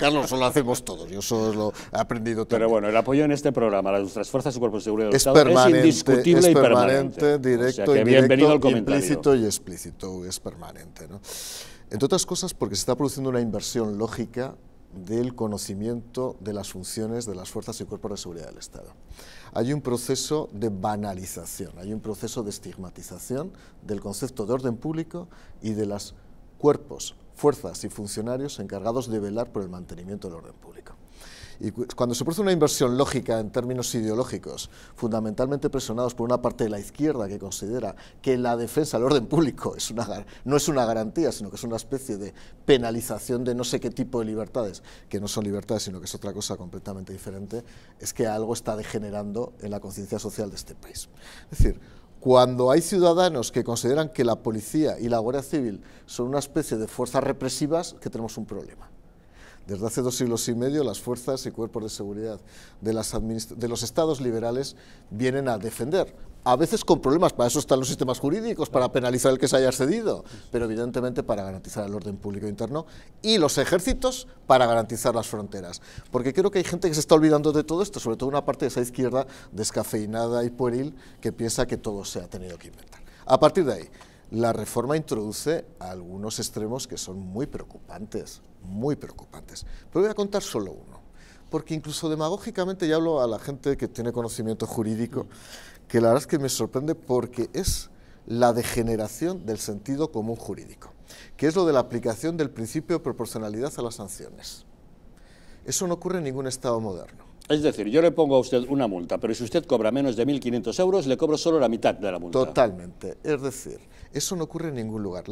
Carlos, lo hacemos todos, yo eso lo he aprendido todo. Pero bueno, el apoyo en este programa a nuestras fuerzas y cuerpos de seguridad del es Estado es indiscutible es permanente, y permanente. directo, implícito y explícito, es permanente. Entre otras cosas porque se está produciendo una inversión lógica del conocimiento de las funciones de las fuerzas y cuerpos de seguridad del Estado. Hay un proceso de banalización, hay un proceso de estigmatización del concepto de orden público y de los cuerpos fuerzas y funcionarios encargados de velar por el mantenimiento del orden público. Y cuando se produce una inversión lógica en términos ideológicos, fundamentalmente presionados por una parte de la izquierda que considera que la defensa del orden público es una, no es una garantía, sino que es una especie de penalización de no sé qué tipo de libertades, que no son libertades, sino que es otra cosa completamente diferente, es que algo está degenerando en la conciencia social de este país. Es decir, cuando hay ciudadanos que consideran que la policía y la Guardia Civil son una especie de fuerzas represivas, que tenemos un problema. Desde hace dos siglos y medio, las fuerzas y cuerpos de seguridad de, los estados liberales vienen a defender, a veces con problemas, para eso están los sistemas jurídicos, para penalizar el que se haya cedido, pero evidentemente para garantizar el orden público interno y los ejércitos para garantizar las fronteras. Porque creo que hay gente que se está olvidando de todo esto, sobre todo una parte de esa izquierda descafeinada y pueril que piensa que todo se ha tenido que inventar. A partir de ahí, la reforma introduce algunos extremos que son muy preocupantes, muy preocupantes. Pero voy a contar solo uno, porque incluso demagógicamente ya hablo a la gente que tiene conocimiento jurídico, que la verdad es que me sorprende porque es la degeneración del sentido común jurídico, que es lo de la aplicación del principio de proporcionalidad a las sanciones. Eso no ocurre en ningún Estado moderno. Es decir, yo le pongo a usted una multa, pero si usted cobra menos de 1.500 euros, le cobro solo la mitad de la multa. Totalmente. Es decir, eso no ocurre en ningún lugar.